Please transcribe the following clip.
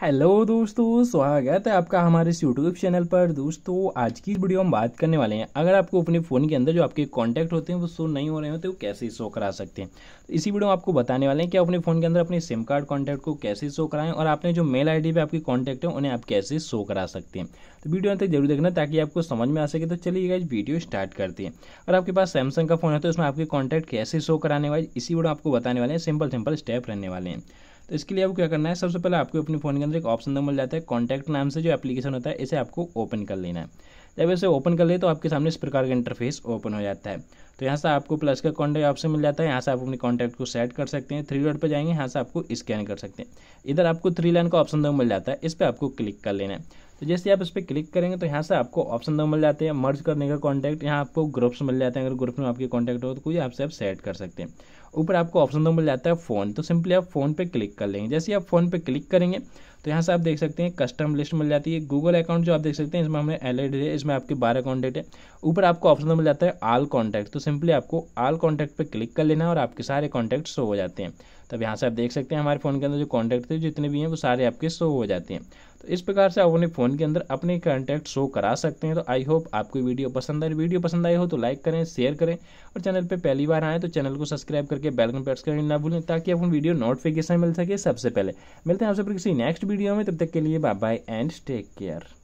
hello दोस्तों स्वागत है आपका हमारे इस यूट्यूब चैनल पर दोस्तों आज की वीडियो हम बात करने वाले हैं अगर आपको अपने फ़ोन के अंदर जो आपके कॉन्टैक्ट होते हैं वो शो नहीं हो रहे होते वो कैसे शो करा सकते हैं तो इसी वीडियो में आपको बताने वाले हैं कि अपने फ़ोन के अंदर अपने सिम कार्ड कॉन्टैक्ट को कैसे शो कराएं और आपने जो मेल आई डी आपके कॉन्टैक्ट है उन्हें आप कैसे शो करा सकते हैं तो वीडियो अंत जरूर देखना ताकि आपको समझ में आ सके तो चलिएगा इस वीडियो स्टार्ट करते हैं और आपके पास सैमसंग का फ़ोन है तो उसमें आपके कॉन्टैक्ट कैसे शो कराने वाले इसी वीडियो आपको बताने वाले हैं सिंपल सिंपल स्टेप रहने वाले हैं तो इसके लिए आपको क्या करना है सबसे पहले आपको अपने फ़ोन के अंदर एक ऑप्शन मिल जाता है कॉन्टैक्ट नाम से जो एप्लीकेशन होता है इसे आपको ओपन कर लेना है जब इसे ओपन कर ले तो आपके सामने इस प्रकार का इंटरफेस ओपन हो जाता है तो यहाँ से आपको प्लस का कॉन्टैक्ट ऑप्शन मिल जाता है यहाँ से आप अपने कॉन्टैक्ट को सेट कर सकते हैं थ्री डॉट पर जाएंगे यहाँ से आपको स्कैन कर सकते हैं इधर आपको थ्री लाइन का ऑप्शन दो मिल जाता है इस पर आपको क्लिक कर लेना है तो जैसे आप इस पर क्लिक करेंगे तो यहाँ से आपको ऑप्शन दो मिल जाते हैं मर्ज करने का कॉन्टैक्ट यहाँ आपको ग्रुप्स मिल जाते हैं अगर ग्रुप में आपके कॉन्टैक्ट हो तो कोई आपसे आप सेट कर सकते हैं ऊपर आपको ऑप्शन दो तो मिल जाता है फ़ोन तो सिंपली आप फ़ोन पे क्लिक कर लेंगे जैसे आप फ़ोन पे क्लिक करेंगे तो यहाँ से आप देख सकते हैं कस्टम लिस्ट मिल जाती है गूगल अकाउंट जो आप देख सकते हैं इसमें हमें एल है इसमें आपके बारह कॉन्टेक्ट है ऊपर आपको ऑप्शन तो मिल जाता है आल कॉन्टैक्ट तो सिंपली आपको आल कॉन्टैक्ट पर क्लिक कर लेना और आपके सारे कॉन्टैक्ट शो हो जाते हैं तब यहाँ से आप देख सकते हैं हमारे फ़ोन के अंदर जो कॉन्टैक्ट थे जितने भी हैं वो सारे आपके शो हो जाते हैं तो इस प्रकार से आप अपने फ़ोन के अंदर अपने कॉन्टैक्ट शो करा सकते हैं तो आई होप आपको वीडियो पसंद आए वीडियो पसंद आई हो तो लाइक करें शेयर करें और चैनल पर पहली बार आएँ तो चैनल को सब्सक्राइब करके करके बेल को प्रेस करें ना भूलें ताकि आपको वीडियो नोटिफिकेशन मिल सके सबसे पहले मिलते हैं आपसे किसी नेक्स्ट वीडियो में तब तक के लिए bye bye and take care